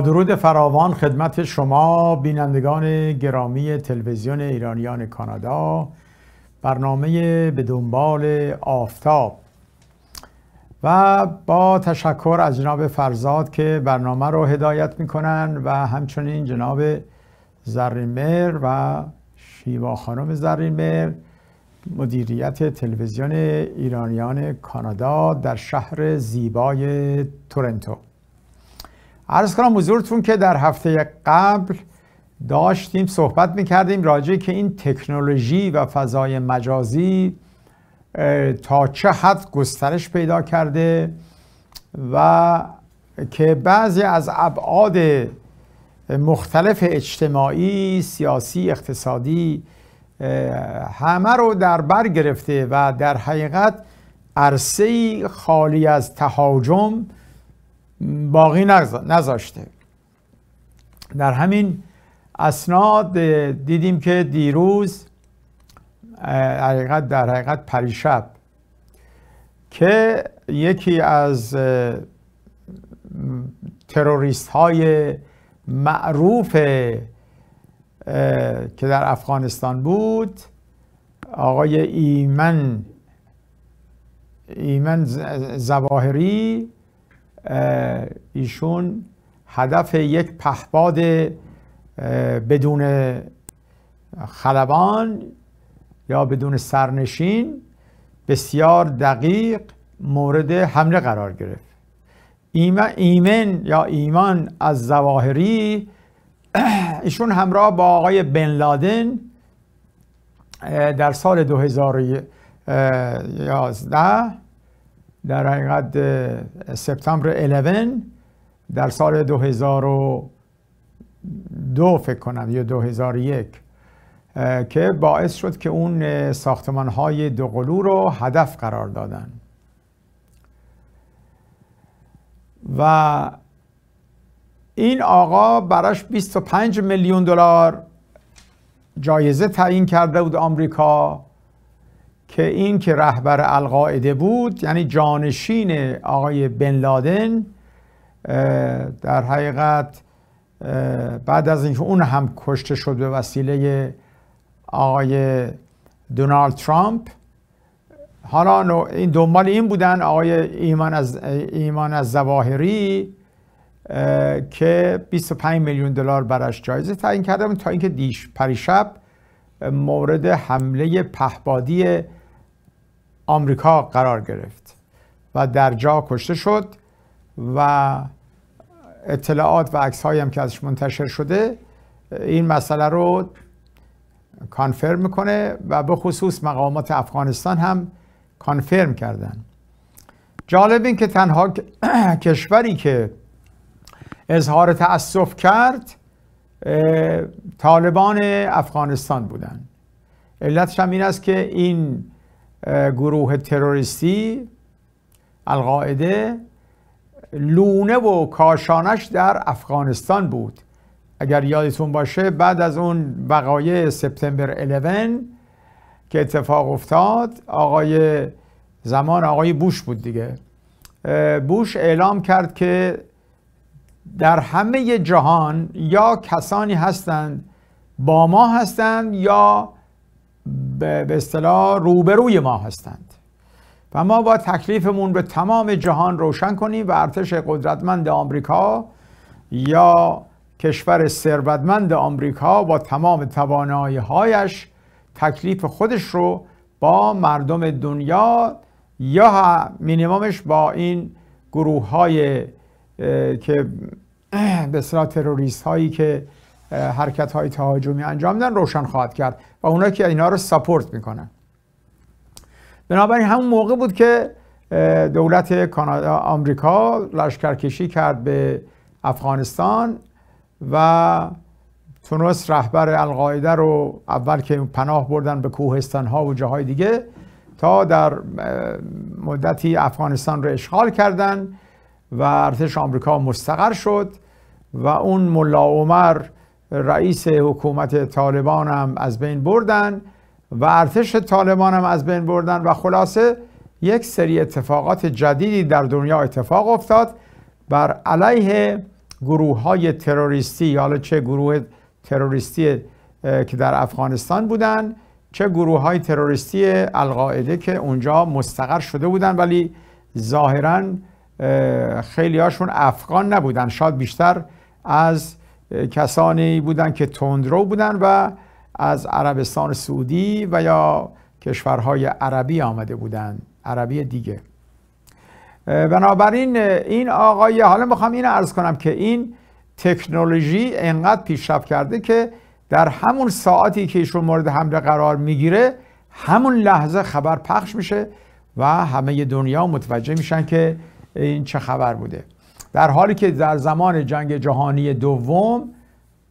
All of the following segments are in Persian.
درود فراوان خدمت شما بینندگان گرامی تلویزیون ایرانیان کانادا برنامه به دنبال آفتاب و با تشکر از جناب فرزاد که برنامه رو هدایت میکنن و همچنین جناب زرینمر و شیوا خانم زرینمر مدیریت تلویزیون ایرانیان کانادا در شهر زیبای تورنتو عرض کنم حضورتون که در هفته قبل داشتیم صحبت میکردیم راجع که این تکنولوژی و فضای مجازی تا چه حد گسترش پیدا کرده و که بعضی از ابعاد مختلف اجتماعی، سیاسی، اقتصادی همه رو در بر گرفته و در حقیقت عرصه خالی از تهاجم باقی نذاشته در همین اسناد دیدیم که دیروز حقیقت در حقیقت پریشب که یکی از تروریست های معروف که در افغانستان بود آقای ایمن ایمن زواهری ایشون هدف یک پهباد بدون خلبان یا بدون سرنشین بسیار دقیق مورد حمله قرار گرفت ایمن یا ایمان از زواهری ایشون همراه با آقای بن لادن در سال 2011 در حقیقت سپتامبر 11 در سال 2002 فکر کنم یا 2001 که باعث شد که اون ساختمان های دوقلو رو هدف قرار دادن و این آقا براش 25 میلیون دلار جایزه تعیین کرده بود آمریکا که این که رهبر القاعده بود یعنی جانشین آقای بن لادن در حقیقت بعد از اینکه اون هم کشته شد به وسیله آقای دونالد ترامپ حالا این دنبال این بودن آقای ایمان از ایمان از زواهری که 25 میلیون دلار براش جایزه تعیین کرده تا اینکه دیش پریشب مورد حمله پهبادی آمریکا قرار گرفت و در جا کشته شد و اطلاعات و عکس هم که ازش منتشر شده این مسئله رو کانفرم میکنه و به خصوص مقامات افغانستان هم کانفرم کردن جالب این که تنها کشوری که اظهار تأسف کرد طالبان افغانستان بودن علتش هم این است که این گروه تروریستی القاعده لونه و کاشانش در افغانستان بود اگر یادتون باشه بعد از اون بقای سپتامبر 11 که اتفاق افتاد آقای زمان آقای بوش بود دیگه بوش اعلام کرد که در همه جهان یا کسانی هستند با ما هستند یا به اصطلاح روبروی ما هستند و ما با تکلیفمون به تمام جهان روشن کنیم و ارتش قدرتمند آمریکا یا کشور ثروتمند آمریکا با تمام توانایی هایش تکلیف خودش رو با مردم دنیا یا مینیممش با این گروه های که به صلاح تروریست هایی که حرکت های تهاجمی انجام دادن روشن خواهد کرد و اونا که اینا رو سپورت میکنن بنابراین همون موقع بود که دولت کانادا آمریکا لشکرکشی کرد به افغانستان و تونست رهبر القاعده رو اول که پناه بردن به کوهستان ها و جاهای دیگه تا در مدتی افغانستان رو اشغال کردند و ارتش آمریکا مستقر شد و اون ملا عمر رئیس حکومت طالبان هم از بین بردن و ارتش طالبان هم از بین بردن و خلاصه یک سری اتفاقات جدیدی در دنیا اتفاق افتاد بر علیه گروه های تروریستی حالا چه گروه تروریستی که در افغانستان بودن چه گروه های تروریستی القاعده که اونجا مستقر شده بودن ولی ظاهرا خیلی هاشون افغان نبودن شاید بیشتر از کسانی بودن که تندرو بودند و از عربستان سعودی و یا کشورهای عربی آمده بودند عربی دیگه بنابراین این آقای حالا میخوام این ارز کنم که این تکنولوژی انقدر پیشرفت کرده که در همون ساعتی که ایشون مورد حمله قرار میگیره همون لحظه خبر پخش میشه و همه دنیا متوجه میشن که این چه خبر بوده در حالی که در زمان جنگ جهانی دوم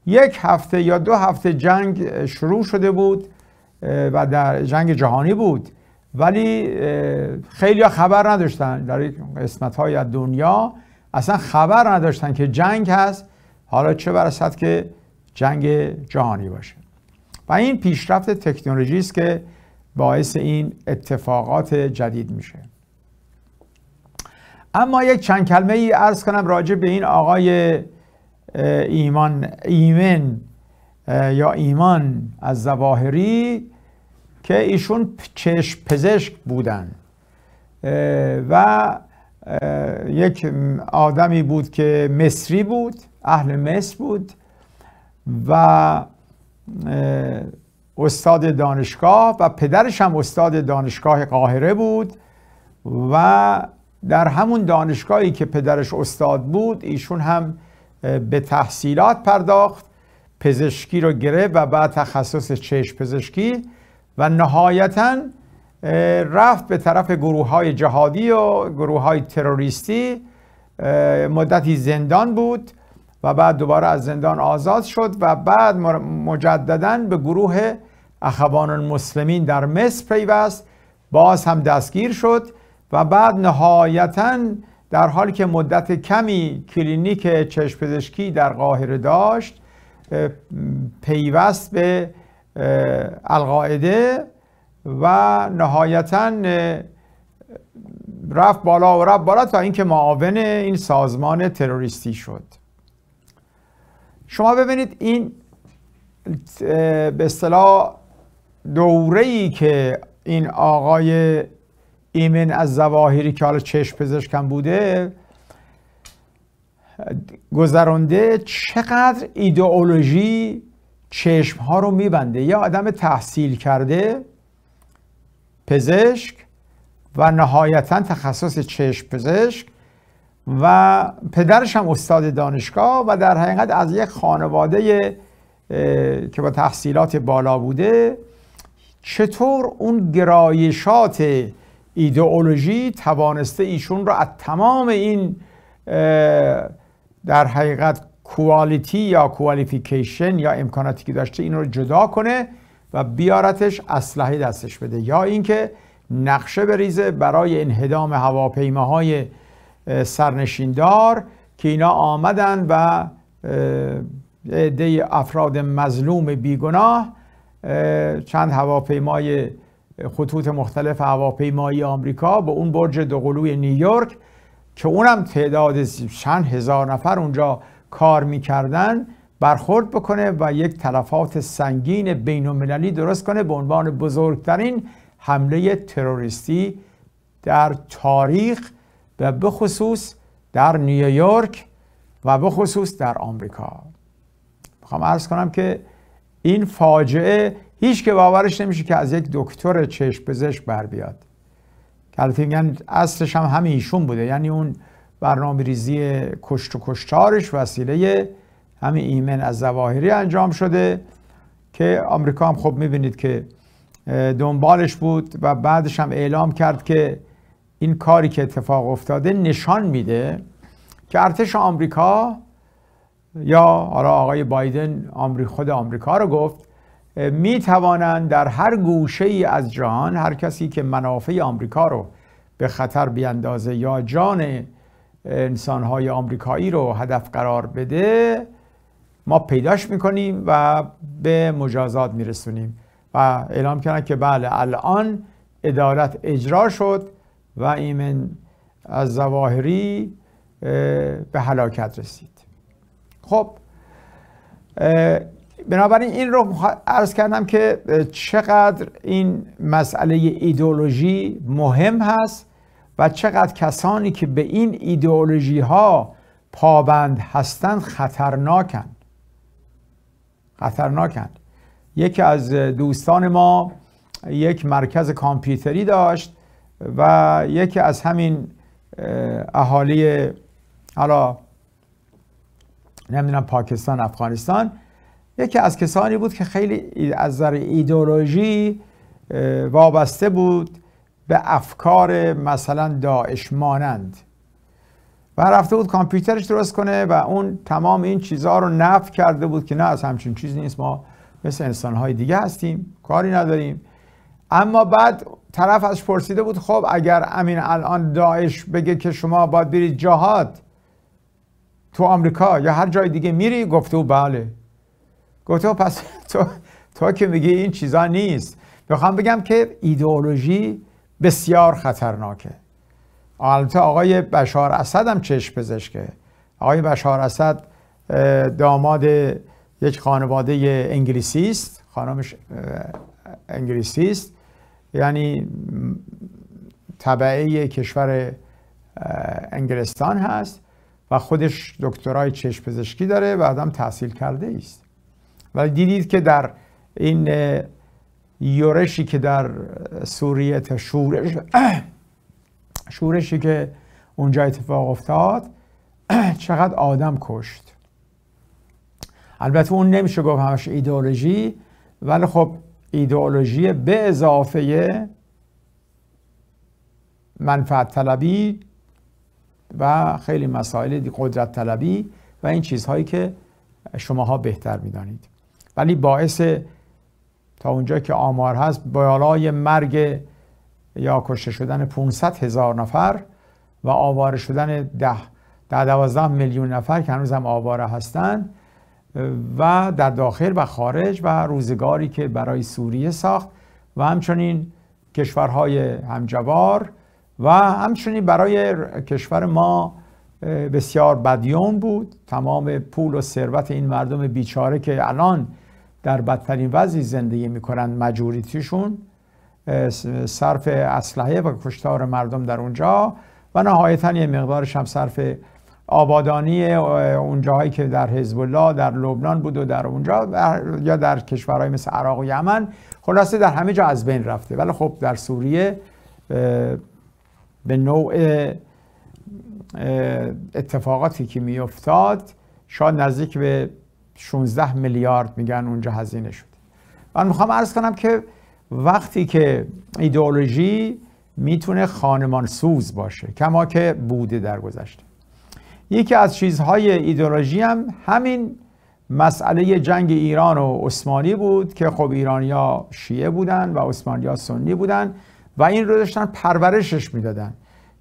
یک هفته یا دو هفته جنگ شروع شده بود و در جنگ جهانی بود ولی خیلی خبر نداشتن در قسمت های دنیا اصلا خبر نداشتن که جنگ هست حالا چه برسد که جنگ جهانی باشه و این پیشرفت تکنولوژی است که باعث این اتفاقات جدید میشه اما یک چند کلمه ای ارز کنم راجع به این آقای ایمان ایمن یا ایمان از زواهری که ایشون چشم پزشک بودن و یک آدمی بود که مصری بود اهل مصر بود و استاد دانشگاه و پدرش هم استاد دانشگاه قاهره بود و در همون دانشگاهی که پدرش استاد بود ایشون هم به تحصیلات پرداخت پزشکی رو گرفت و بعد تخصص چشم پزشکی و نهایتا رفت به طرف گروه های جهادی و گروه های تروریستی مدتی زندان بود و بعد دوباره از زندان آزاد شد و بعد مجددا به گروه اخوان المسلمین در مصر پیوست باز هم دستگیر شد و بعد نهایتا در حالی که مدت کمی کلینیک چشم در قاهره داشت پیوست به القاعده و نهایتا رفت بالا و رفت بالا تا اینکه معاون این سازمان تروریستی شد شما ببینید این به اصطلاح دوره که این آقای ایمن از زواهری که حالا چشم پزشکم بوده گذرانده چقدر ایدئولوژی چشم ها رو میبنده یا آدم تحصیل کرده پزشک و نهایتا تخصص چشم پزشک و پدرش هم استاد دانشگاه و در حقیقت از یک خانواده که با تحصیلات بالا بوده چطور اون گرایشات ایدئولوژی توانسته ایشون رو از تمام این در حقیقت کوالیتی یا کوالیفیکیشن یا امکاناتی که داشته این رو جدا کنه و بیارتش اسلحه دستش بده یا اینکه نقشه بریزه برای انهدام هواپیماهای سرنشیندار که اینا آمدن و عده افراد مظلوم بیگناه چند هواپیمای خطوط مختلف هواپیمایی آمریکا به اون برج دوقلوی نیویورک که اونم تعداد چند هزار نفر اونجا کار میکردن برخورد بکنه و یک تلفات سنگین بین درست کنه به عنوان بزرگترین حمله تروریستی در تاریخ و به خصوص در نیویورک و به خصوص در آمریکا میخوام عرض کنم که این فاجعه هیچ که باورش نمیشه که از یک دکتر چشم پزشک بر بیاد که اصلش هم همه ایشون بوده یعنی اون برنامه ریزی کشت و کشتارش وسیله همین ایمن از زواهری انجام شده که آمریکا هم خب میبینید که دنبالش بود و بعدش هم اعلام کرد که این کاری که اتفاق افتاده نشان میده که ارتش آمریکا یا حالا آره آقای بایدن خود آمریکا رو گفت می توانند در هر گوشه ای از جهان هر کسی که منافع آمریکا رو به خطر بیاندازه یا جان انسانهای آمریکایی رو هدف قرار بده ما پیداش میکنیم و به مجازات رسونیم و اعلام کردن که بله الان عدالت اجرا شد و ایمن از زواهری به هلاکت رسید خب بنابراین این رو عرض کردم که چقدر این مسئله ایدئولوژی مهم هست و چقدر کسانی که به این ایدئولوژی ها پابند هستند خطرناکند خطرناکند یکی از دوستان ما یک مرکز کامپیوتری داشت و یکی از همین اهالی حالا نمیدونم پاکستان افغانستان یکی از کسانی بود که خیلی از نظر ایدولوژی وابسته بود به افکار مثلا داعش مانند و رفته بود کامپیوترش درست کنه و اون تمام این چیزها رو نف کرده بود که نه از همچین چیز نیست ما مثل انسانهای دیگه هستیم کاری نداریم اما بعد طرف ازش پرسیده بود خب اگر امین الان داعش بگه که شما باید برید جهاد تو آمریکا یا هر جای دیگه میری گفته او بله گفتم پس تو که میگی این چیزا نیست میخوام بگم که ایدئولوژی بسیار خطرناکه البته آقای بشار اسد هم چشم پزشکه آقای بشار اسد داماد یک خانواده انگلیسی است خانمش انگلیسی است یعنی طبعه کشور انگلستان هست و خودش دکترای چشم پزشکی داره و آدم تحصیل کرده است و دیدید که در این یورشی که در سوریه شورش شورشی که اونجا اتفاق افتاد چقدر آدم کشت البته اون نمیشه گفت همش ایدئولوژی ولی خب ایدئولوژی به اضافه منفعت طلبی و خیلی مسائل قدرت طلبی و این چیزهایی که شماها بهتر میدانید ولی باعث تا اونجا که آمار هست بالای مرگ یا کشته شدن 500 هزار نفر و آوار شدن 10 تا 12 میلیون نفر که هنوز هم آواره هستند و در داخل و خارج و روزگاری که برای سوریه ساخت و همچنین کشورهای همجوار و همچنین برای کشور ما بسیار بدیون بود تمام پول و ثروت این مردم بیچاره که الان در بدترین وضعی زندگی میکنن مجوریتیشون صرف اسلحه و کشتار مردم در اونجا و نهایتا یه مقدارش هم صرف آبادانی اونجاهایی که در حزب الله در لبنان بود و در اونجا یا در کشورهای مثل عراق و یمن خلاصه در همه جا از بین رفته ولی خب در سوریه به نوع اتفاقاتی که میافتاد شاید نزدیک به 16 میلیارد میگن اونجا هزینه شد من میخوام عرض کنم که وقتی که ایدئولوژی میتونه خانمان سوز باشه کما که بوده در گذشته یکی از چیزهای ایدئولوژی هم همین مسئله جنگ ایران و عثمانی بود که خب ایرانیا شیعه بودن و عثمانیا سنی بودن و این رو داشتن پرورشش میدادن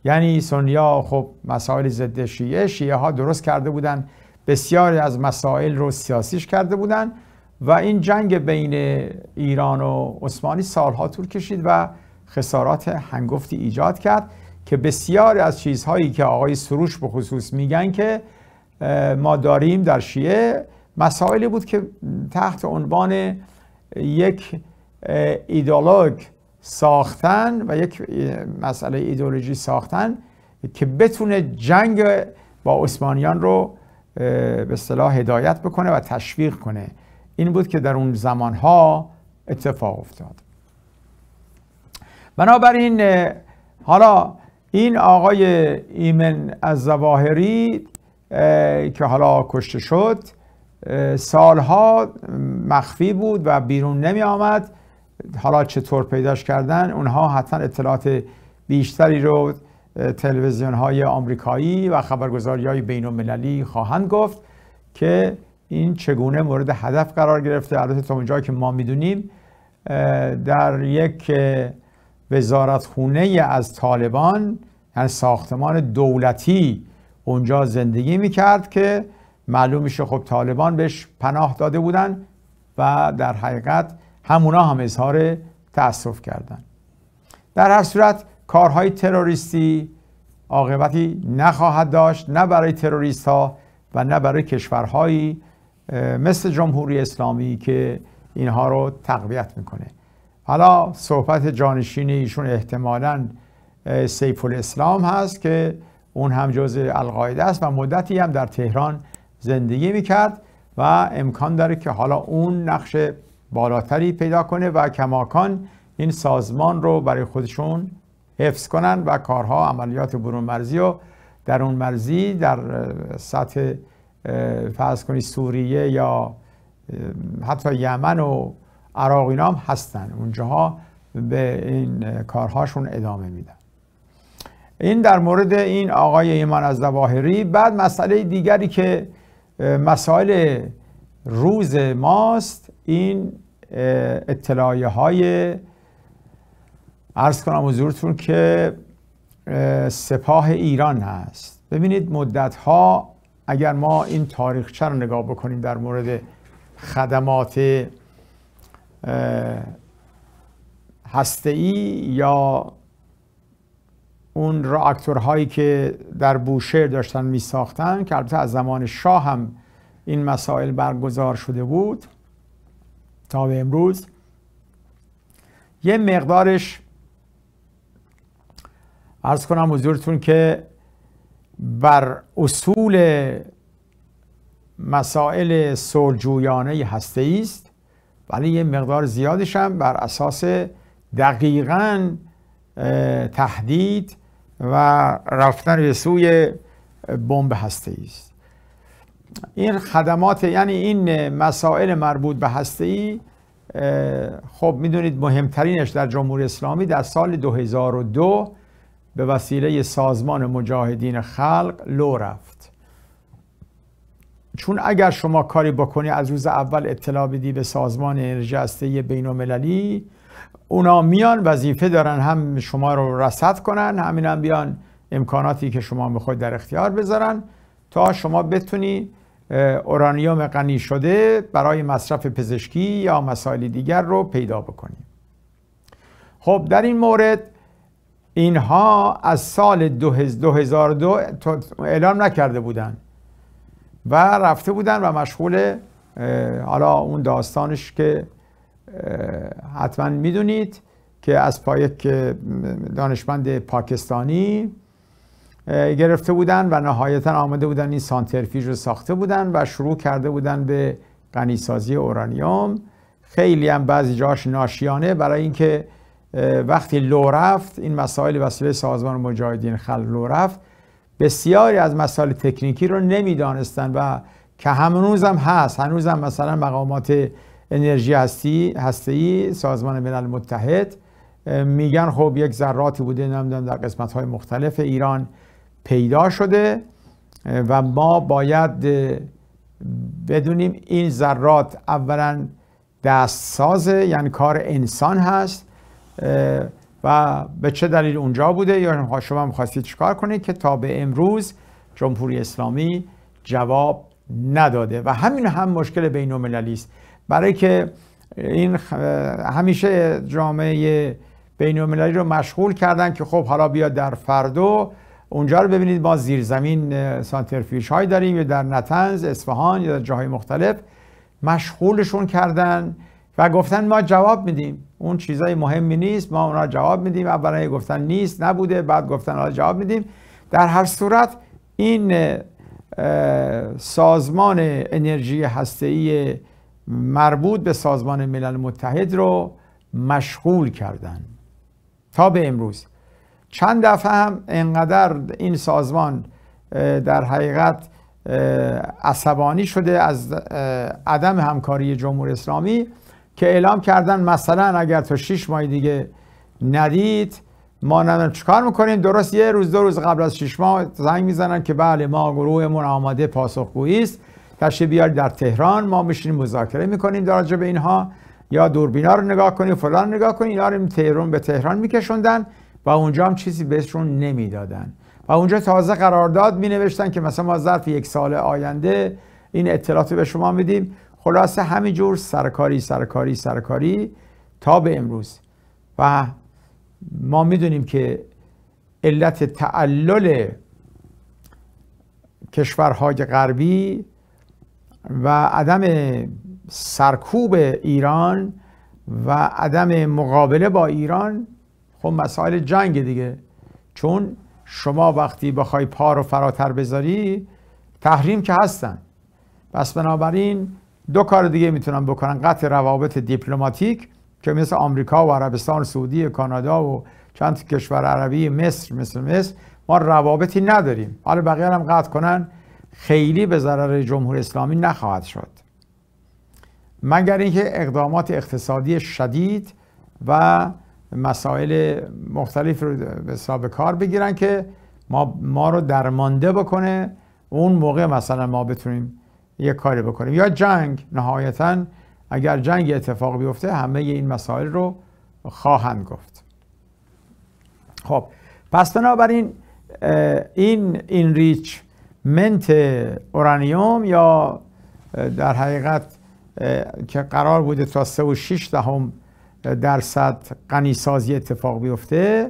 یعنی سنیا خب مسائل ضد شیعه شیعه ها درست کرده بودن بسیاری از مسائل رو سیاسیش کرده بودن و این جنگ بین ایران و عثمانی سالها طول کشید و خسارات هنگفتی ایجاد کرد که بسیاری از چیزهایی که آقای سروش به خصوص میگن که ما داریم در شیعه مسائلی بود که تحت عنوان یک ایدولوگ ساختن و یک مسئله ایدولوژی ساختن که بتونه جنگ با عثمانیان رو به صلاح هدایت بکنه و تشویق کنه این بود که در اون زمانها اتفاق افتاد بنابراین حالا این آقای ایمن از زواهری که حالا کشته شد سالها مخفی بود و بیرون نمی آمد حالا چطور پیداش کردن اونها حتما اطلاعات بیشتری رو تلویزیون های آمریکایی و خبرگزاری های بین المللی خواهند گفت که این چگونه مورد هدف قرار گرفته البته تا اونجا که ما میدونیم در یک وزارت خونه از طالبان یعنی ساختمان دولتی اونجا زندگی میکرد که معلوم میشه خب طالبان بهش پناه داده بودن و در حقیقت همونا هم اظهار تاسف کردن در هر صورت کارهای تروریستی عاقبتی نخواهد داشت نه برای تروریست ها و نه برای کشورهایی مثل جمهوری اسلامی که اینها رو تقویت میکنه حالا صحبت جانشین ایشون احتمالا سیف الاسلام هست که اون هم جزء القاعده است و مدتی هم در تهران زندگی میکرد و امکان داره که حالا اون نقش بالاتری پیدا کنه و کماکان این سازمان رو برای خودشون حفظ و کارها عملیات برون مرزی و اون مرزی در سطح فرض کنید سوریه یا حتی یمن و عراق اینا هم هستن اونجاها به این کارهاشون ادامه میدن این در مورد این آقای ایمان از دواهری بعد مسئله دیگری که مسائل روز ماست این اطلاعیه های عرض کنم حضورتون که سپاه ایران هست ببینید مدت ها اگر ما این تاریخچه رو نگاه بکنیم در مورد خدمات هستئی یا اون هایی که در بوشهر داشتن می ساختن که البته از زمان شاه هم این مسائل برگزار شده بود تا به امروز یه مقدارش ارز کنم حضورتون که بر اصول مسائل سلجویانه هسته است ولی یه مقدار زیادش هم بر اساس دقیقا تهدید و رفتن به سوی بمب هسته است این خدمات یعنی این مسائل مربوط به هسته ای خب میدونید مهمترینش در جمهوری اسلامی در سال 2002 به وسیله سازمان مجاهدین خلق لو رفت چون اگر شما کاری بکنی از روز اول اطلاع بدی به سازمان انرژی هسته بین المللی اونا میان وظیفه دارن هم شما رو رصد کنن همین هم بیان امکاناتی که شما میخواید در اختیار بذارن تا شما بتونی اورانیوم غنی شده برای مصرف پزشکی یا مسائل دیگر رو پیدا بکنی خب در این مورد اینها از سال 2002 اعلام نکرده بودن و رفته بودن و مشغول حالا اون داستانش که حتما میدونید که از پایک دانشمند پاکستانی گرفته بودن و نهایتا آمده بودن این سانترفیج رو ساخته بودن و شروع کرده بودن به غنیسازی اورانیوم خیلی هم بعضی جاش ناشیانه برای اینکه وقتی لو رفت این مسائل وسیله سازمان مجاهدین خل لو رفت بسیاری از مسائل تکنیکی رو نمیدانستن و که هنوز هم هست هنوز هم مثلا مقامات انرژی هستی هستی سازمان ملل متحد میگن خب یک ذراتی بوده نمیدونم در قسمت های مختلف ایران پیدا شده و ما باید بدونیم این ذرات اولا سازه یعنی کار انسان هست و به چه دلیل اونجا بوده یا شما میخواستید چیکار کنید که تا به امروز جمهوری اسلامی جواب نداده و همین هم مشکل بین است برای که این همیشه جامعه بین رو مشغول کردن که خب حالا بیا در فردو اونجا رو ببینید ما زمین سانترفیش های داریم یا در نتنز اصفهان یا در جاهای مختلف مشغولشون کردن و گفتن ما جواب میدیم اون چیزای مهمی نیست ما اونا جواب میدیم اولا گفتن نیست نبوده بعد گفتن حالا جواب میدیم در هر صورت این سازمان انرژی هسته‌ای مربوط به سازمان ملل متحد رو مشغول کردن تا به امروز چند دفعه هم انقدر این سازمان در حقیقت عصبانی شده از عدم همکاری جمهور اسلامی که اعلام کردن مثلا اگر تا 6 ماه دیگه ندید ما نمیدونم چیکار میکنیم درست یه روز دو روز قبل از 6 ماه زنگ میزنن که بله ما گروهمون آماده پاسخگویی است تشریف بیار در تهران ما میشینیم مذاکره میکنیم در به اینها یا دوربینا رو نگاه کنیم فلان نگاه کنیم اینا رو تهران به تهران میکشوندن و اونجا هم چیزی بهشون نمیدادن و اونجا تازه قرارداد می که مثلا ما ظرف یک سال آینده این اطلاعات به شما میدیم خلاصه همینجور سرکاری سرکاری سرکاری تا به امروز و ما میدونیم که علت تعلل کشورهای غربی و عدم سرکوب ایران و عدم مقابله با ایران خب مسائل جنگ دیگه چون شما وقتی بخوای پا رو فراتر بذاری تحریم که هستن پس بنابراین دو کار دیگه میتونن بکنن قطع روابط دیپلماتیک که مثل آمریکا و عربستان سعودی کانادا و چند کشور عربی مصر مثل مصر ما روابطی نداریم حالا بقیه هم قطع کنن خیلی به ضرر جمهوری اسلامی نخواهد شد مگر اینکه اقدامات اقتصادی شدید و مسائل مختلف رو به حساب کار بگیرن که ما ما رو درمانده بکنه اون موقع مثلا ما بتونیم یه کاری بکنیم یا جنگ نهایتا اگر جنگ اتفاق بیفته همه این مسائل رو خواهند گفت خب پس بنابراین این این ریچ منت اورانیوم یا در حقیقت که قرار بوده تا سه و 6 دهم درصد غنی اتفاق بیفته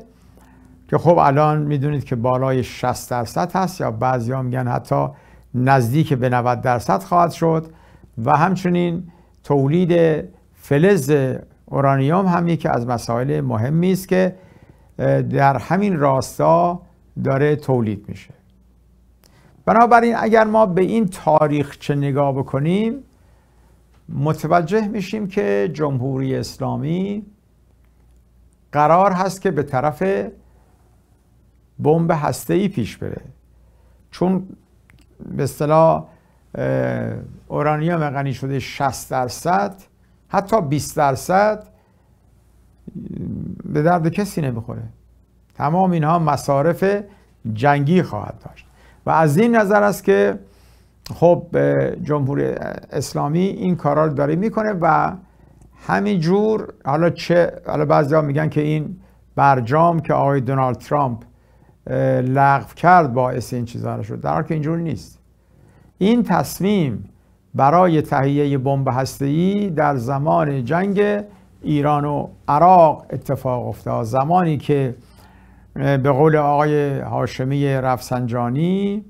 که خب الان میدونید که بالای 60 درصد هست یا بعضی ها میگن حتی نزدیک به 90 درصد خواهد شد و همچنین تولید فلز اورانیوم هم یکی از مسائل مهمی است که در همین راستا داره تولید میشه بنابراین اگر ما به این تاریخ چه نگاه بکنیم متوجه میشیم که جمهوری اسلامی قرار هست که به طرف بمب هسته‌ای پیش بره چون به اصطلاح اورانیوم غنی شده 60 درصد حتی 20 درصد به درد کسی نمیخوره تمام اینها مصارف جنگی خواهد داشت و از این نظر است که خب جمهوری اسلامی این کارا رو داره میکنه و همینجور حالا چه حالا بعضیا میگن که این برجام که آقای دونالد ترامپ لغو کرد باعث این چیزا شد در حال که اینجور نیست این تصمیم برای تهیه بمب هسته‌ای در زمان جنگ ایران و عراق اتفاق افتاد زمانی که به قول آقای هاشمی رفسنجانی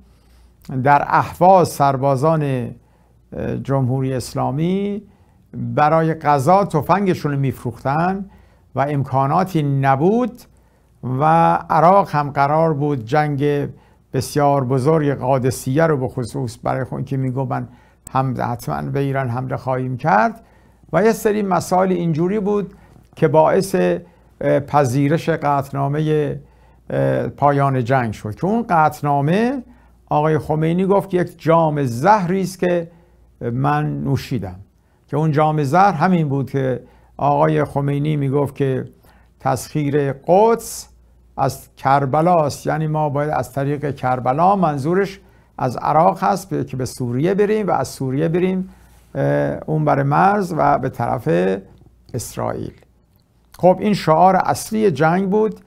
در احواز سربازان جمهوری اسلامی برای غذا تفنگشون رو میفروختن و امکاناتی نبود و عراق هم قرار بود جنگ بسیار بزرگ قادسیه رو به خصوص برای خون که میگو من هم حتما به ایران حمله خواهیم کرد و یه سری مسائل اینجوری بود که باعث پذیرش قطنامه پایان جنگ شد که اون قطنامه آقای خمینی گفت که یک جام زهری است که من نوشیدم که اون جام زهر همین بود که آقای خمینی میگفت که تسخیر قدس از کربلاست یعنی ما باید از طریق کربلا منظورش از عراق هست که به سوریه بریم و از سوریه بریم اون بر مرز و به طرف اسرائیل خب این شعار اصلی جنگ بود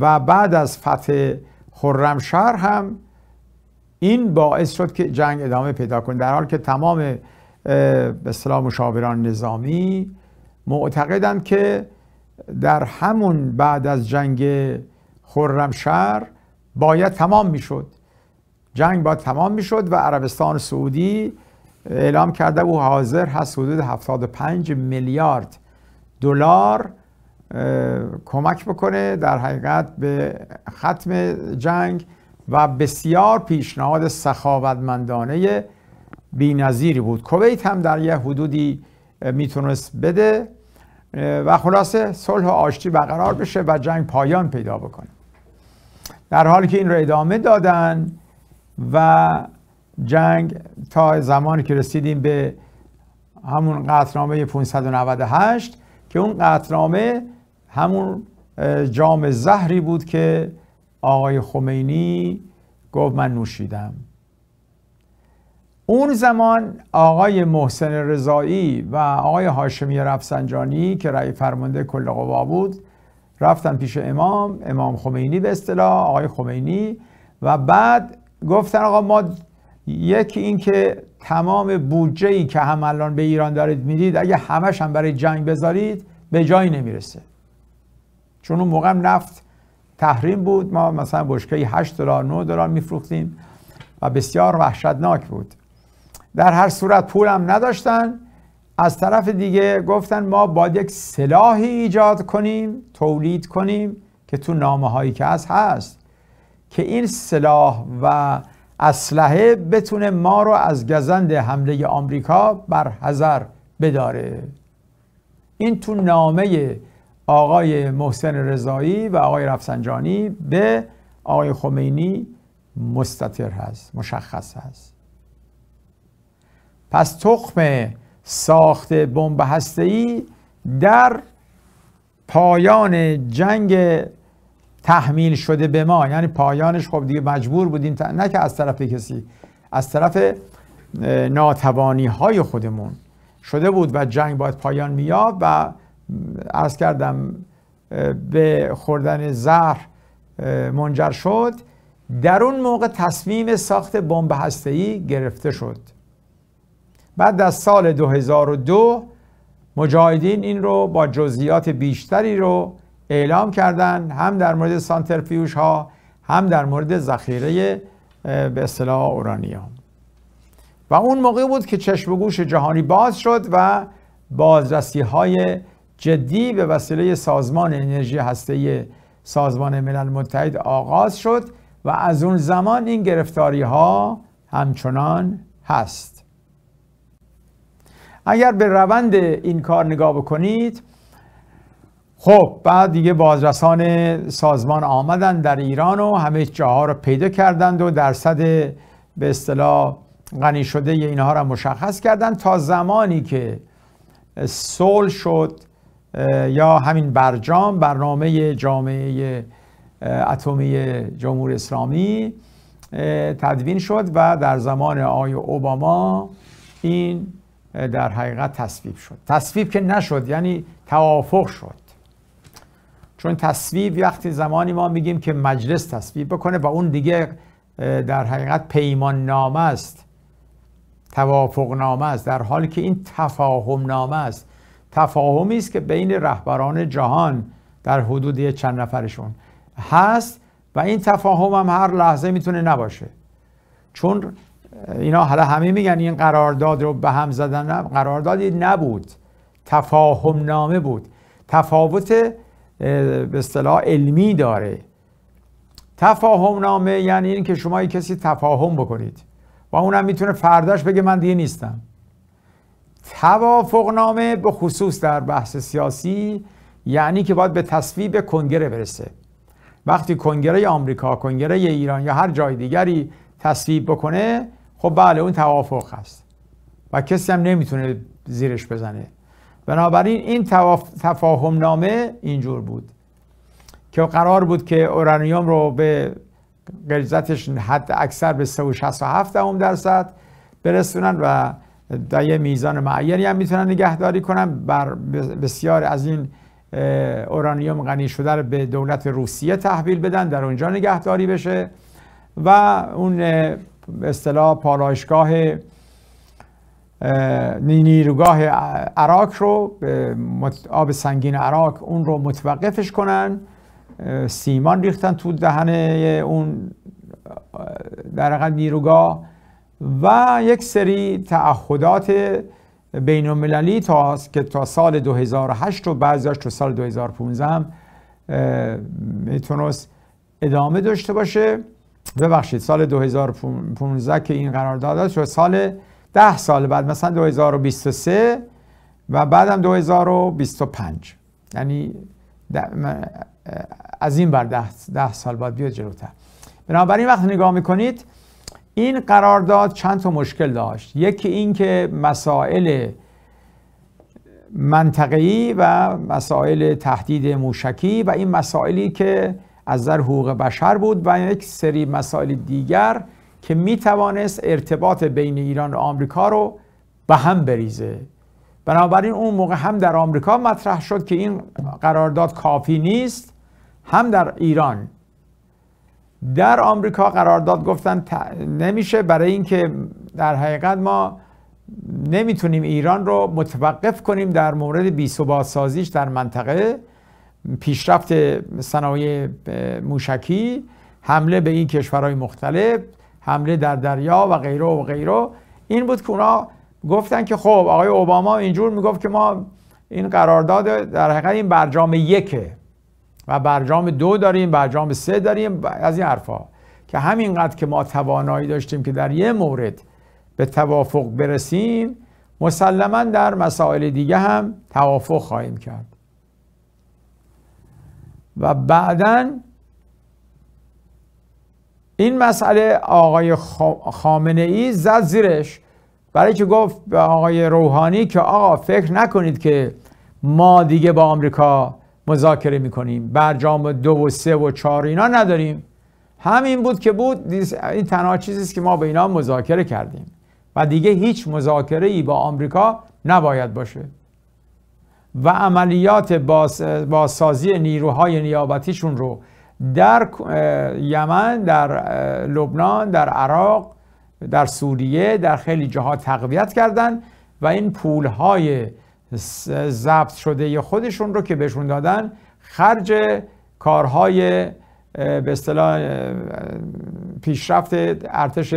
و بعد از فتح خرمشهر هم این باعث شد که جنگ ادامه پیدا کنه در حال که تمام به مشاوران نظامی معتقدند که در همون بعد از جنگ خرمشهر باید تمام میشد جنگ باید تمام میشد و عربستان سعودی اعلام کرده او حاضر هست حدود 75 میلیارد دلار کمک بکنه در حقیقت به ختم جنگ و بسیار پیشنهاد سخاوتمندانه بینظیری بود کویت هم در یه حدودی میتونست بده و خلاصه صلح و آشتی برقرار بشه و جنگ پایان پیدا بکنه در حالی که این رو ادامه دادن و جنگ تا زمانی که رسیدیم به همون قطرامه 598 که اون قطنامه همون جام زهری بود که آقای خمینی گفت من نوشیدم اون زمان آقای محسن رضایی و آقای هاشمی رفسنجانی که رأی فرمانده کل قوا بود رفتن پیش امام امام خمینی به اصطلاح آقای خمینی و بعد گفتن آقا ما یکی این که تمام بودجه ای که هم الان به ایران دارید میدید اگه همش هم برای جنگ بذارید به جایی نمیرسه چون اون موقع نفت تحریم بود ما مثلا بشکه 8 دلار 9 دلار میفروختیم و بسیار وحشتناک بود در هر صورت پولم نداشتن از طرف دیگه گفتن ما باید یک سلاحی ایجاد کنیم تولید کنیم که تو نامه هایی که هست هست که این سلاح و اسلحه بتونه ما رو از گزند حمله آمریکا بر هزار بداره این تو نامه آقای محسن رضایی و آقای رفسنجانی به آقای خمینی مستطر هست مشخص هست پس تخم ساخت بمب هسته‌ای در پایان جنگ تحمیل شده به ما یعنی پایانش خب دیگه مجبور بودیم نه که از طرف کسی از طرف ناتوانی های خودمون شده بود و جنگ باید پایان میاد و عرض کردم به خوردن زهر منجر شد در اون موقع تصمیم ساخت بمب ای گرفته شد بعد از سال 2002 مجاهدین این رو با جزئیات بیشتری رو اعلام کردند هم در مورد سانترفیوش ها هم در مورد ذخیره به اصطلاح اورانیوم و اون موقع بود که چشم و گوش جهانی باز شد و بازرسی های جدی به وسیله سازمان انرژی هسته سازمان ملل متحد آغاز شد و از اون زمان این گرفتاری ها همچنان هست اگر به روند این کار نگاه بکنید خب بعد دیگه بازرسان سازمان آمدن در ایران و همه جاها رو پیدا کردند و درصد به اصطلاح غنی شده اینها رو مشخص کردند تا زمانی که صلح شد یا همین برجام برنامه جامعه اتمی جمهوری اسلامی تدوین شد و در زمان آی اوباما این در حقیقت تصویب شد تصویب که نشد یعنی توافق شد چون تصویب وقتی زمانی ما میگیم که مجلس تصویب بکنه و اون دیگه در حقیقت پیمان نامه است توافق نامه است در حالی که این تفاهم نامه است تفاهمی است که بین رهبران جهان در حدود چند نفرشون هست و این تفاهم هم هر لحظه میتونه نباشه چون اینا حالا همه میگن این قرارداد رو به هم زدن قراردادی نبود تفاهم نامه بود تفاوت به اصطلاح علمی داره تفاهم نامه یعنی این که شما کسی تفاهم بکنید و اونم میتونه فرداش بگه من دیگه نیستم توافق نامه به خصوص در بحث سیاسی یعنی که باید به تصویب کنگره برسه وقتی کنگره آمریکا کنگره ایران یا هر جای دیگری تصویب بکنه خب بله اون توافق هست و کسی هم نمیتونه زیرش بزنه بنابراین این تفاهم نامه اینجور بود که قرار بود که اورانیوم رو به غلظتش حد اکثر به 367 درصد برسونن و در یه میزان معینی هم میتونن نگهداری کنن بر بسیار از این اورانیوم غنی شده رو به دولت روسیه تحویل بدن در اونجا نگهداری بشه و اون به اصطلاح پالایشگاه نیروگاه عراق رو آب سنگین عراق اون رو متوقفش کنن سیمان ریختن تو دهنه اون در نیروگاه و یک سری تعهدات بین المللی تا که تا سال 2008 و بعضی تا سال 2015 میتونست ادامه داشته باشه ببخشید سال 2015 که این قرارداد داد شد سال 10 سال بعد مثلا 2023 و بعدم 2025 یعنی از این بر 10 ده, سال بعد بیاد جلوتر بنابراین وقتی نگاه میکنید این قرارداد چند تا مشکل داشت یکی این که مسائل منطقی و مسائل تهدید موشکی و این مسائلی که از در حقوق بشر بود و یک سری مسائل دیگر که می توانست ارتباط بین ایران و آمریکا رو به هم بریزه بنابراین اون موقع هم در آمریکا مطرح شد که این قرارداد کافی نیست هم در ایران در آمریکا قرارداد گفتن نمیشه برای اینکه در حقیقت ما نمیتونیم ایران رو متوقف کنیم در مورد بی سازیش در منطقه پیشرفت صنایع موشکی حمله به این کشورهای مختلف حمله در دریا و غیره و غیره این بود که اونا گفتن که خب آقای اوباما اینجور میگفت که ما این قرارداد در حقیقت این برجام یکه و برجام دو داریم برجام سه داریم از این حرفها که همینقدر که ما توانایی داشتیم که در یه مورد به توافق برسیم مسلما در مسائل دیگه هم توافق خواهیم کرد و بعدا این مسئله آقای خامنه ای زد زیرش برای که گفت به آقای روحانی که آقا فکر نکنید که ما دیگه با آمریکا مذاکره میکنیم برجام دو و سه و چهار اینا نداریم همین بود که بود این تنها چیزی است که ما به اینا مذاکره کردیم و دیگه هیچ مذاکره ای با آمریکا نباید باشه و عملیات بازسازی نیروهای نیابتیشون رو در یمن در لبنان در عراق در سوریه در خیلی جاها تقویت کردن و این پولهای ضبط شده خودشون رو که بهشون دادن خرج کارهای به اصطلاح پیشرفت ارتش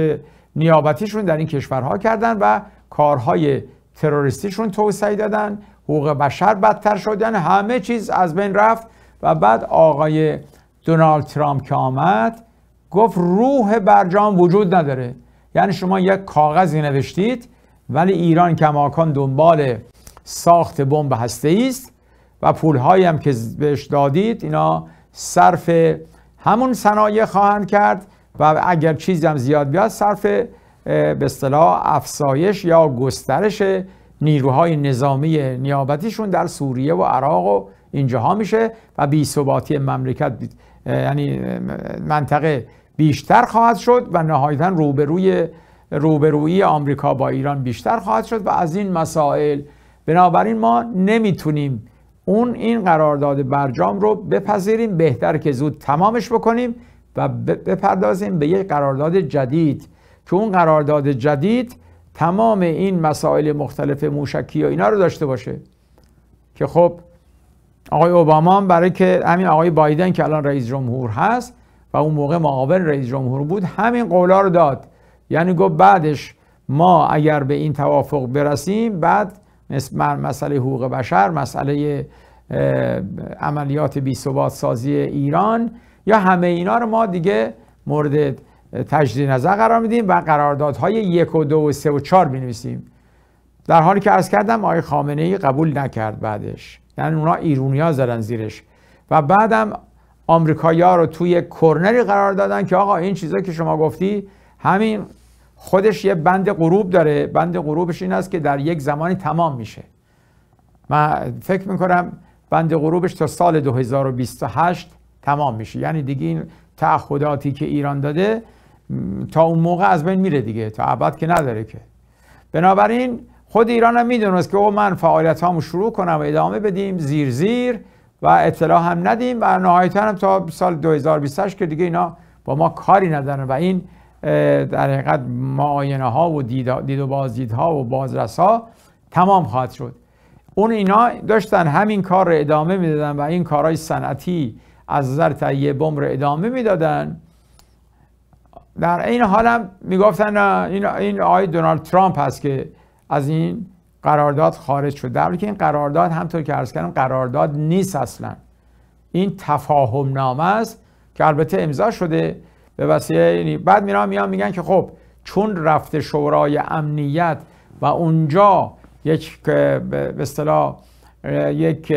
نیابتیشون در این کشورها کردن و کارهای تروریستیشون توسعه دادن حقوق بشر بدتر شد یعنی همه چیز از بین رفت و بعد آقای دونالد ترامپ که آمد گفت روح برجام وجود نداره یعنی شما یک کاغذی نوشتید ولی ایران کماکان دنبال ساخت بمب هسته است و پولهایی هم که بهش دادید اینا صرف همون صنایع خواهند کرد و اگر چیزی هم زیاد بیاد صرف به اصطلاح افسایش یا گسترش نیروهای نظامی نیابتیشون در سوریه و عراق و اینجاها میشه و بی ثباتی مملکت یعنی منطقه بیشتر خواهد شد و نهایتا روبروی روبرویی آمریکا با ایران بیشتر خواهد شد و از این مسائل بنابراین ما نمیتونیم اون این قرارداد برجام رو بپذیریم بهتر که زود تمامش بکنیم و بپردازیم به یک قرارداد جدید که اون قرارداد جدید تمام این مسائل مختلف موشکی و اینا رو داشته باشه که خب آقای اوباما هم برای که همین آقای بایدن که الان رئیس جمهور هست و اون موقع معاون رئیس جمهور بود همین قولا رو داد یعنی گفت بعدش ما اگر به این توافق برسیم بعد مثل مسئله حقوق بشر مسئله عملیات بی سازی ایران یا همه اینا رو ما دیگه مورد تجدید نظر قرار میدیم و قراردادهای یک و دو و سه و چهار مینویسیم در حالی که ارز کردم آقای خامنه ای قبول نکرد بعدش یعنی اونا ایرونیا زدن زیرش و بعدم ها رو توی کرنری قرار دادن که آقا این چیزایی که شما گفتی همین خودش یه بند غروب داره بند غروبش این است که در یک زمانی تمام میشه من فکر میکنم بند غروبش تا سال 2028 تمام میشه یعنی دیگه این تعهداتی که ایران داده تا اون موقع از بین میره دیگه تا ابد که نداره که بنابراین خود ایران هم میدونست که او من فعالیت هامو شروع کنم و ادامه بدیم زیر زیر و اطلاع هم ندیم و نهایتا هم تا سال 2028 که دیگه اینا با ما کاری ندارن و این در حقیقت معاینه ها و دید, و بازدید ها و بازرس ها تمام خواهد شد اون اینا داشتن همین کار رو ادامه میدادن و این کارهای صنعتی از نظر تهیه بمب رو ادامه میدادن در این حالم میگفتن این این آقای دونالد ترامپ هست که از این قرارداد خارج شد در حالی که این قرارداد همطور که عرض کردم قرارداد نیست اصلا این تفاهم نامه است که البته امضا شده به وسیله یعنی بعد میرا میان میگن که خب چون رفته شورای امنیت و اونجا یک به اصطلاح یک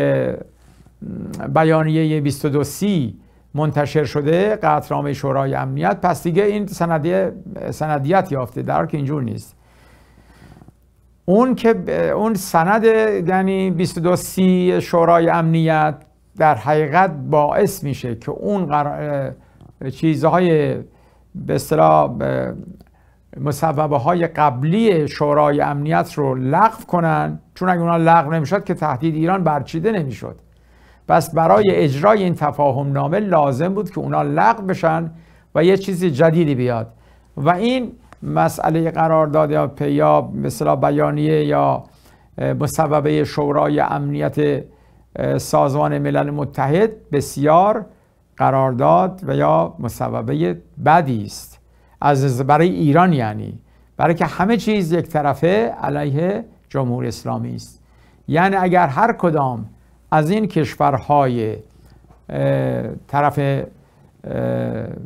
بیانیه 22 سی منتشر شده قطرنامه شورای امنیت پس دیگه این سندیت یافته در که اینجور نیست اون که اون سند یعنی 22 شورای امنیت در حقیقت باعث میشه که اون چیزهای به اصطلاح مصوبه های قبلی شورای امنیت رو لغو کنن چون اگه اونا لغو نمیشد که تهدید ایران برچیده نمیشد پس برای اجرای این تفاهم نامه لازم بود که اونا لغو بشن و یه چیز جدیدی بیاد و این مسئله قرارداد یا پیاب مثلا بیانیه یا مصوبه شورای امنیت سازمان ملل متحد بسیار قرارداد و یا مصوبه بدی است از برای ایران یعنی برای که همه چیز یک طرفه علیه جمهوری اسلامی است یعنی اگر هر کدام از این کشورهای طرف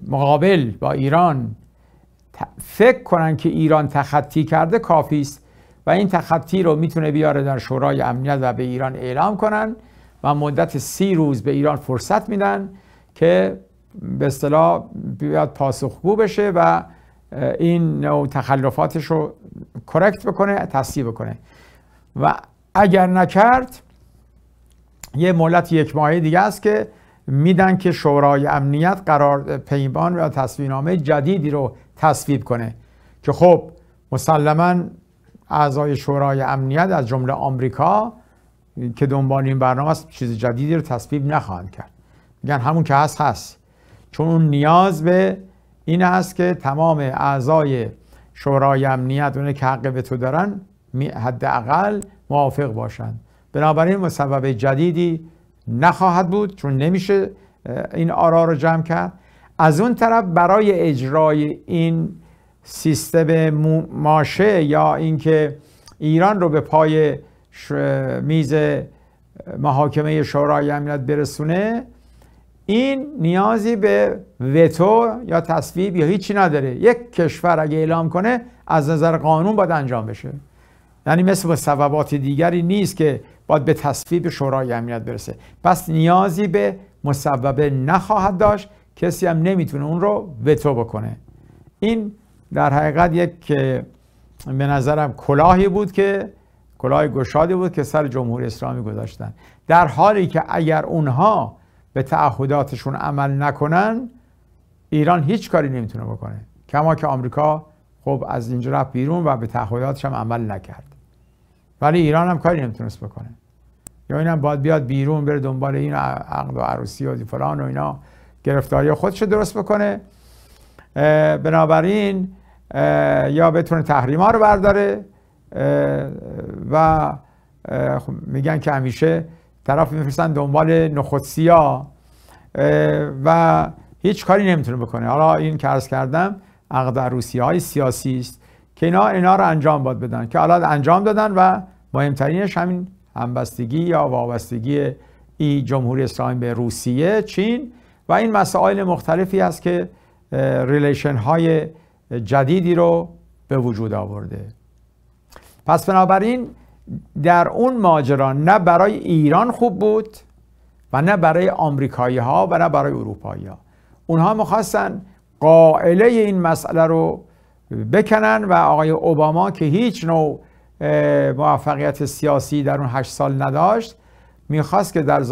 مقابل با ایران فکر کنن که ایران تخطی کرده کافی است و این تخطی رو میتونه بیاره در شورای امنیت و به ایران اعلام کنن و مدت سی روز به ایران فرصت میدن که به اصطلاح بیاد پاسخگو بشه و این نوع تخلفاتش رو کرکت بکنه تصدیح بکنه و اگر نکرد یه مولت یک ماهه دیگه است که میدن که شورای امنیت قرار پیمان و تصویرنامه جدیدی رو تصویب کنه که خب مسلما اعضای شورای امنیت از جمله آمریکا که دنبال این برنامه است چیز جدیدی رو تصویب نخواهند کرد میگن همون که هست هست چون اون نیاز به این است که تمام اعضای شورای امنیت اونه که حق به تو دارن حداقل موافق باشند بنابراین مصوبه جدیدی نخواهد بود چون نمیشه این آرا رو جمع کرد از اون طرف برای اجرای این سیستم ماشه یا اینکه ایران رو به پای میز محاکمه شورای امنیت برسونه این نیازی به وتو یا تصویب یا هیچی نداره یک کشور اگه اعلام کنه از نظر قانون باید انجام بشه یعنی مثل سببات دیگری نیست که باید به تصویب شورای امنیت برسه پس نیازی به مصوبه نخواهد داشت کسی هم نمیتونه اون رو وتو بکنه این در حقیقت یک به نظرم کلاهی بود که کلاه گشادی بود که سر جمهوری اسلامی گذاشتن در حالی که اگر اونها به تعهداتشون عمل نکنن ایران هیچ کاری نمیتونه بکنه کما که آمریکا خب از اینجا رفت بیرون و به تعهداتش هم عمل نکرد ولی ایران هم کاری نمیتونست بکنه یا هم باید بیاد بیرون بره دنبال این عقد و عروسی و فلان و اینا گرفتاری خودش رو درست بکنه بنابراین یا بتونه تحریم ها رو برداره و خب میگن که همیشه طرف میفرستن دنبال نخودسی ها و هیچ کاری نمیتونه بکنه حالا این که عرض کردم عقد عروسی های سیاسی است که اینا اینا رو انجام باد بدن که الان انجام دادن و مهمترینش همین همبستگی یا وابستگی ای جمهوری اسلامی به روسیه چین و این مسائل مختلفی است که ریلیشن های جدیدی رو به وجود آورده پس بنابراین در اون ماجرا نه برای ایران خوب بود و نه برای آمریکایی ها و نه برای اروپایی ها اونها میخواستن قائله این مسئله رو بکنن و آقای اوباما که هیچ نوع موفقیت سیاسی در اون هشت سال نداشت میخواست که در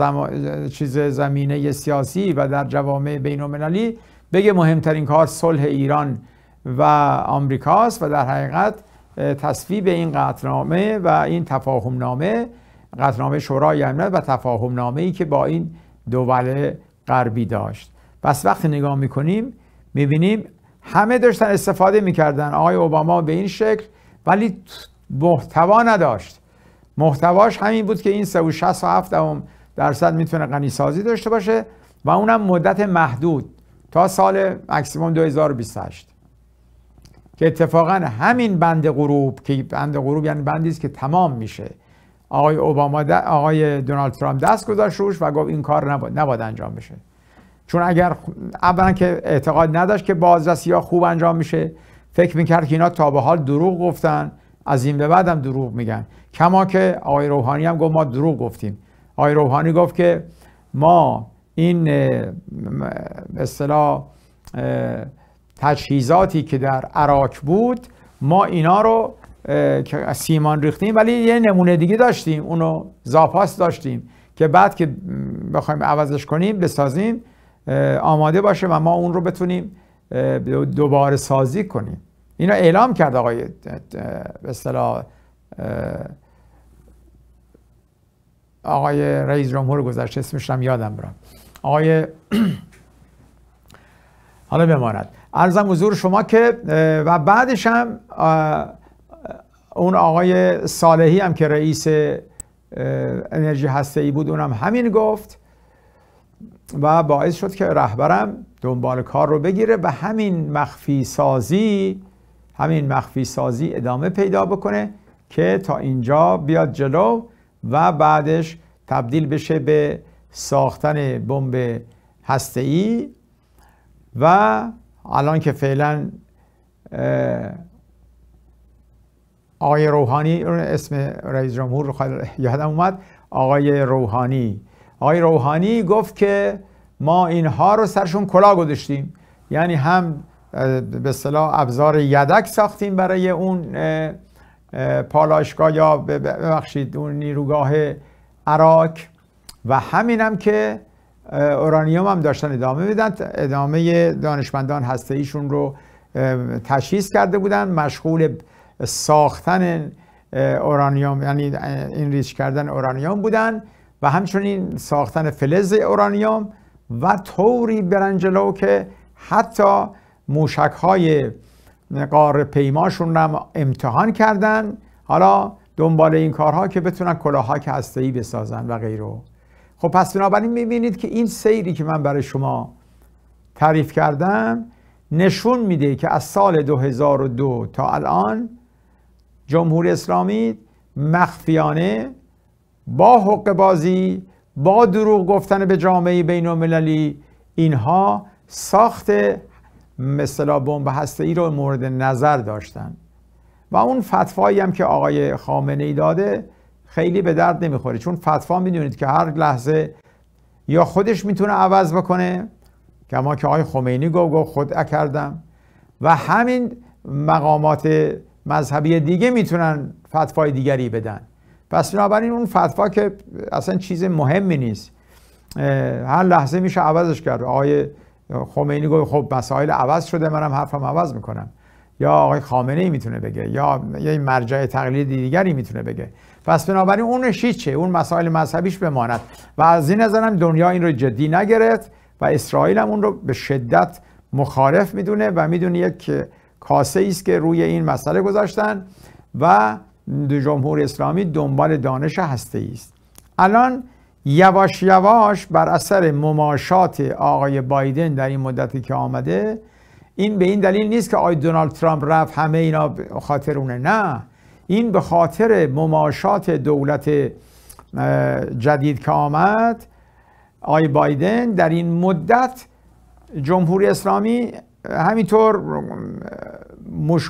چیز زمینه سیاسی و در جوامع بین المللی بگه مهمترین کار صلح ایران و آمریکاست و در حقیقت تصویب این قطنامه و این تفاهم نامه قطنامه شورای امنیت و تفاهم نامه ای که با این دوله غربی داشت پس وقتی نگاه میکنیم میبینیم همه داشتن استفاده میکردن آقای اوباما به این شکل ولی محتوا نداشت محتواش همین بود که این 367 درصد میتونه سازی داشته باشه و اونم مدت محدود تا سال مکسیموم 2028 که اتفاقا همین بند غروب که بند غروب یعنی بندی است که تمام میشه آقای اوباما آقای دونالد ترامپ دست گذاشت روش و گفت این کار نباید انجام بشه چون اگر اولا که اعتقاد نداشت که بازرسی ها خوب انجام میشه فکر میکرد که اینا تا به حال دروغ گفتن از این به بعد هم دروغ میگن کما که آقای روحانی هم گفت ما دروغ گفتیم آقای روحانی گفت که ما این اصطلاح تجهیزاتی که در عراق بود ما اینا رو سیمان ریختیم ولی یه نمونه دیگه داشتیم اونو زاپاس داشتیم که بعد که بخوایم عوضش کنیم بسازیم آماده باشه و ما اون رو بتونیم دوباره سازی کنیم اینا اعلام کرد آقای به اصطلاح آقای رئیس جمهور گذشته اسمش هم یادم برم آقای حالا بماند ارزم حضور شما که و بعدش هم اون آقای صالحی هم که رئیس انرژی هسته ای بود اونم همین گفت و باعث شد که رهبرم دنبال کار رو بگیره و همین مخفی سازی همین مخفی سازی ادامه پیدا بکنه که تا اینجا بیاد جلو و بعدش تبدیل بشه به ساختن بمب ای و الان که فعلا آقای روحانی اسم رئیس جمهور رو یادم اومد آقای روحانی آقای روحانی گفت که ما اینها رو سرشون کلا گذاشتیم یعنی هم به صلاح ابزار یدک ساختیم برای اون پالاشگاه یا ببخشید اون نیروگاه عراق و همینم که اورانیوم هم داشتن ادامه میدن ادامه دانشمندان هسته ایشون رو تشخیص کرده بودن مشغول ساختن اورانیوم یعنی این ریچ کردن اورانیوم بودن و همچنین ساختن فلز اورانیوم و طوری برنجلو که حتی موشک های پیماشونم پیماشون هم امتحان کردن حالا دنبال این کارها که بتونن کلاهک هسته‌ای بسازن و غیره خب پس بنابراین میبینید که این سیری که من برای شما تعریف کردم نشون میده که از سال 2002 تا الان جمهوری اسلامی مخفیانه با حق بازی با دروغ گفتن به جامعه بین المللی اینها ساخت مثلا بمب هسته ای رو مورد نظر داشتن و اون فتفایی هم که آقای خامنه ای داده خیلی به درد نمیخوره چون فتوا میدونید که هر لحظه یا خودش میتونه عوض بکنه کما که آقای خمینی گفت گفت خود اکردم و همین مقامات مذهبی دیگه میتونن فتفای دیگری بدن پس بنابراین اون فتوا که اصلا چیز مهمی نیست هر لحظه میشه عوضش کرد آقای خمینی گفت خب مسائل عوض شده منم حرفم عوض میکنم یا آقای خامنه ای میتونه بگه یا یه مرجع تقلید دیگری میتونه بگه پس بنابراین اون چه اون مسائل مذهبیش بماند و از این نظرم دنیا این رو جدی نگرفت و اسرائیل هم اون رو به شدت مخالف میدونه و میدونه یک کاسه ای است که روی این مسئله گذاشتن و جمهور اسلامی دنبال دانش هسته است الان یواش یواش بر اثر مماشات آقای بایدن در این مدتی که آمده این به این دلیل نیست که آقای دونالد ترامپ رفت همه اینا خاطرونه نه این به خاطر مماشات دولت جدید که آمد آقای بایدن در این مدت جمهوری اسلامی همینطور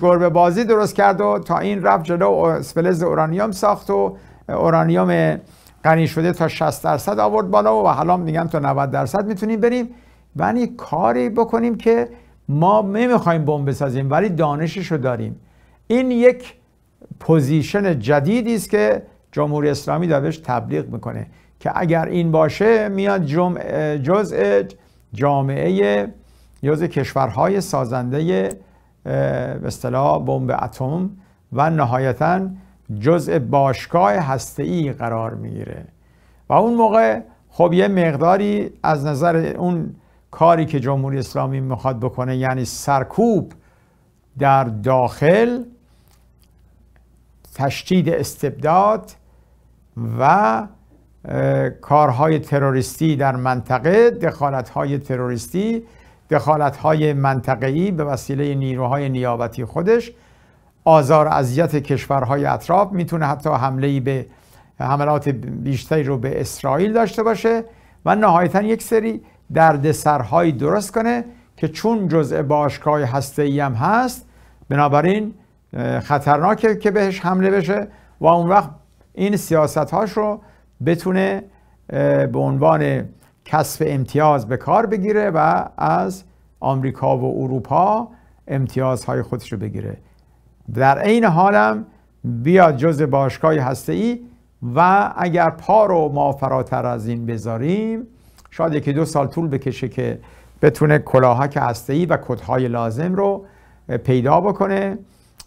به بازی درست کرد و تا این رفت جلو فلز اورانیوم ساخت و اورانیوم غنی شده تا 60 درصد آورد بالا و حالا میگم تا 90 درصد میتونیم بریم ولی کاری بکنیم که ما نمیخوایم بمب بسازیم ولی دانشش رو داریم این یک پوزیشن جدیدی است که جمهوری اسلامی داره تبلیغ میکنه که اگر این باشه میاد جمع جزء جامعه جزء کشورهای سازنده به اصطلاح بمب اتم و نهایتا جزء باشگاه ای قرار میگیره و اون موقع خب یه مقداری از نظر اون کاری که جمهوری اسلامی میخواد بکنه یعنی سرکوب در داخل تشدید استبداد و کارهای تروریستی در منطقه دخالتهای تروریستی دخالتهای منطقه‌ای به وسیله نیروهای نیابتی خودش آزار اذیت کشورهای اطراف میتونه حتی حمله به حملات بیشتری رو به اسرائیل داشته باشه و نهایتا یک سری دردسرهایی درست کنه که چون جزء باشگاه ای هم هست بنابراین خطرناکه که بهش حمله بشه و اون وقت این سیاست هاش رو بتونه به عنوان کسب امتیاز به کار بگیره و از آمریکا و اروپا امتیازهای خودش رو بگیره در عین حالم بیاد جز باشگاه هسته ای و اگر پا رو ما فراتر از این بذاریم شاید یکی دو سال طول بکشه که بتونه کلاهک هسته ای و کدهای لازم رو پیدا بکنه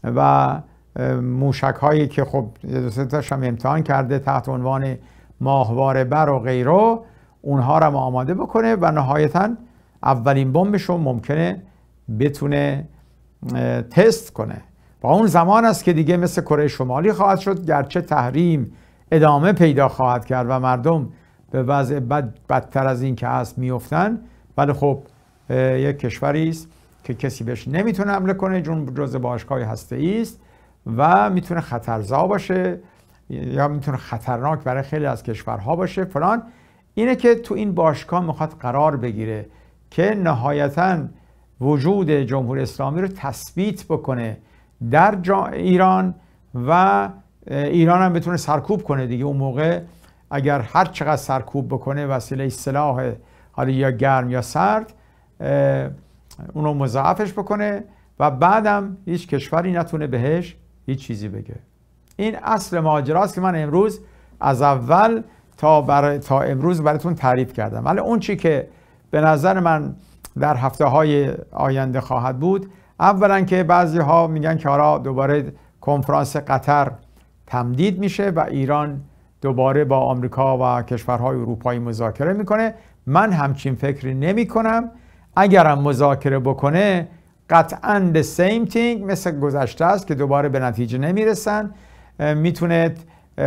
و موشک هایی که خب دو هم امتحان کرده تحت عنوان ماهواره بر و غیره اونها رو آماده بکنه و نهایتا اولین بمبش رو ممکنه بتونه تست کنه با اون زمان است که دیگه مثل کره شمالی خواهد شد گرچه تحریم ادامه پیدا خواهد کرد و مردم به وضع بدتر از این که هست میفتن ولی خب یک کشوری است که کسی بهش نمیتونه حمله کنه چون جزء باشگاه هسته است و میتونه خطرزا باشه یا میتونه خطرناک برای خیلی از کشورها باشه فلان اینه که تو این باشگاه میخواد قرار بگیره که نهایتا وجود جمهوری اسلامی رو تثبیت بکنه در ایران و ایران هم بتونه سرکوب کنه دیگه اون موقع اگر هر چقدر سرکوب بکنه وسیله سلاح حالا یا گرم یا سرد اونو مضاعفش بکنه و بعدم هیچ کشوری نتونه بهش هیچ چیزی بگه این اصل ماجراست که من امروز از اول تا, برای تا امروز براتون تعریف کردم ولی اون چی که به نظر من در هفته های آینده خواهد بود اولا که بعضی ها میگن که حالا دوباره کنفرانس قطر تمدید میشه و ایران دوباره با آمریکا و کشورهای اروپایی مذاکره میکنه من همچین فکری نمی کنم اگرم مذاکره بکنه قطعا the same thing مثل گذشته است که دوباره به نتیجه نمیرسن میتونه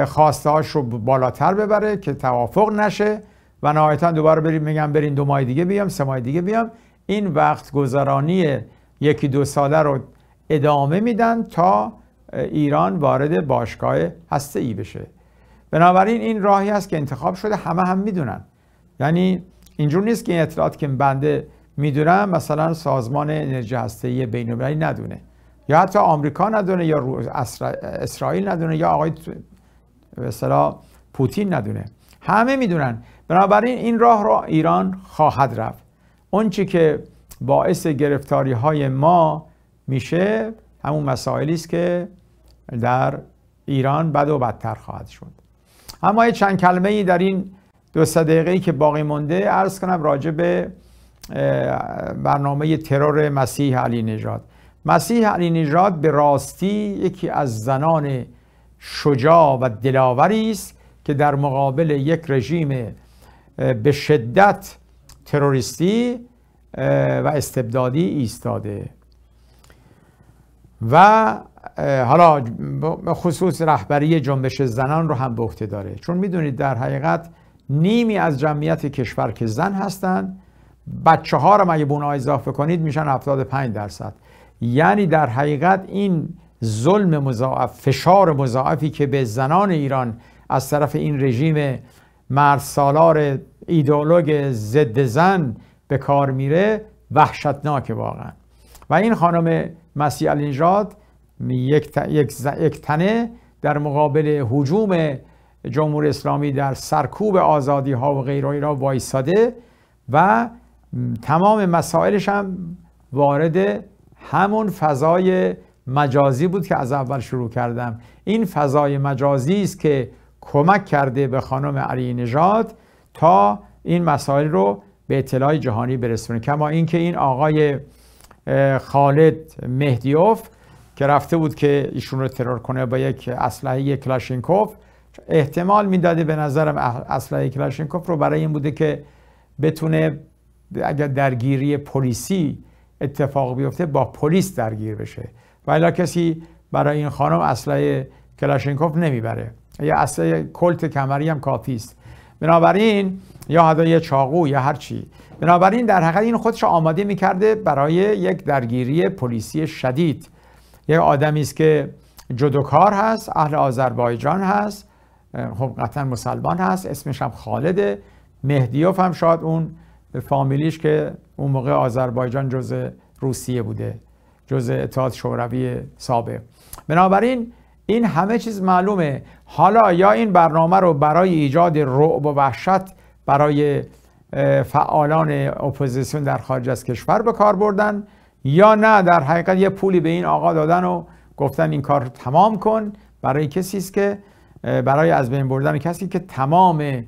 خواسته رو بالاتر ببره که توافق نشه و نهایتا دوباره بریم میگم برین دو ماه دیگه بیام سه ماه دیگه بیام این وقت گذرانی یکی دو ساله رو ادامه میدن تا ایران وارد باشگاه هسته ای بشه بنابراین این راهی است که انتخاب شده همه هم میدونن یعنی اینجور نیست که این اطلاعات که بنده میدونم مثلا سازمان انرژی هسته‌ای بین‌المللی ندونه یا حتی آمریکا ندونه یا اسرائیل ندونه یا آقای به اصطلاح پوتین ندونه همه میدونن بنابراین این راه را ایران خواهد رفت اون چی که باعث گرفتاری های ما میشه همون مسائلی است که در ایران بد و بدتر خواهد شد اما یه چند کلمه ای در این دو سه دقیقه که باقی مونده عرض کنم راجع به برنامه ترور مسیح علی نژاد مسیح علی نژاد به راستی یکی از زنان شجاع و دلاوری است که در مقابل یک رژیم به شدت تروریستی و استبدادی ایستاده و حالا خصوص رهبری جنبش زنان رو هم به داره چون میدونید در حقیقت نیمی از جمعیت کشور که زن هستند بچه ها رو مگه به اضافه کنید میشن 75 درصد یعنی در حقیقت این ظلم مضاعف فشار مضاعفی که به زنان ایران از طرف این رژیم مرسالار ایدئولوگ ضد زن به کار میره وحشتناک واقعا و این خانم مسیح الینجاد یک, تنه در مقابل حجوم جمهوری اسلامی در سرکوب آزادی ها و غیره را وایساده و تمام مسائلش هم وارد همون فضای مجازی بود که از اول شروع کردم این فضای مجازی است که کمک کرده به خانم علی نژاد تا این مسائل رو به اطلاع جهانی برسونه کما اینکه این آقای خالد مهدیوف که رفته بود که ایشون رو ترور کنه با یک اسلحه کلاشینکوف احتمال میداده به نظرم اسلحه کلاشینکوف رو برای این بوده که بتونه اگر درگیری پلیسی اتفاق بیفته با پلیس درگیر بشه و کسی برای این خانم اصله کلاشینکوف نمیبره یا اصله کلت کمری هم کافی است بنابراین یا حدای چاقو یا هر چی بنابراین در حقیقت این خودش آماده میکرده برای یک درگیری پلیسی شدید یک آدمی است که جدوکار هست اهل آذربایجان هست خب قطعا مسلمان هست اسمش هم خالده مهدیوف هم شاید اون فامیلیش که اون موقع آذربایجان جزء روسیه بوده جزء اتحاد شوروی سابق بنابراین این همه چیز معلومه حالا یا این برنامه رو برای ایجاد رعب و وحشت برای فعالان اپوزیسیون در خارج از کشور به کار بردن یا نه در حقیقت یه پولی به این آقا دادن و گفتن این کار رو تمام کن برای کسی است که برای از بین بردن کسی که تمام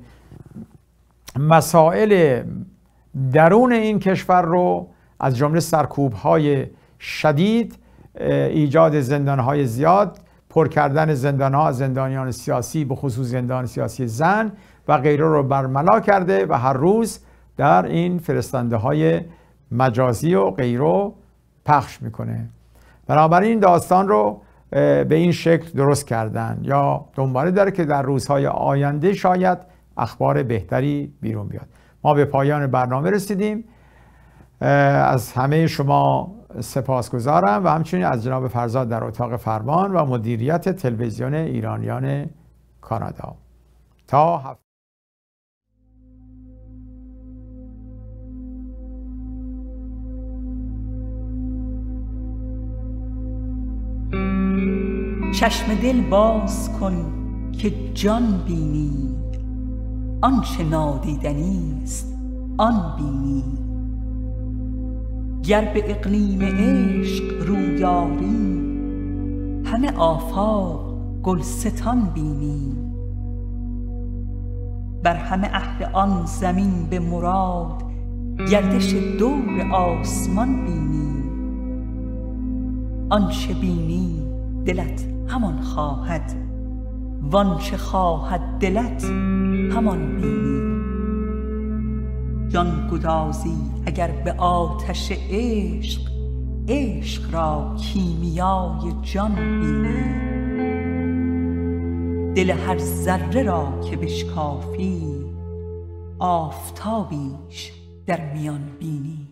مسائل درون این کشور رو از جمله سرکوب های شدید ایجاد زندان های زیاد پر کردن ها زندانیان سیاسی به خصوص زندان سیاسی زن و غیره رو برملا کرده و هر روز در این فرستنده های مجازی و غیره پخش میکنه بنابراین داستان رو به این شکل درست کردن یا دنباله داره که در روزهای آینده شاید اخبار بهتری بیرون بیاد ما به پایان برنامه رسیدیم از همه شما سپاسگزارم و همچنین از جناب فرزاد در اتاق فرمان و مدیریت تلویزیون ایرانیان کانادا تا هفته چشم دل باز کن که جان بینی آنچه نادیدنی است آن بینی گر به اقلیم عشق رویاری همه آفاق گلستان بینی بر همه اهل آن زمین به مراد گردش دور آسمان بینی آنچه بینی دلت همان خواهد وانچه خواهد دلت همان بینی جان گدازی اگر به آتش عشق عشق را کیمیای جان بینی دل هر ذره را که بشکافی آفتابیش در میان بینی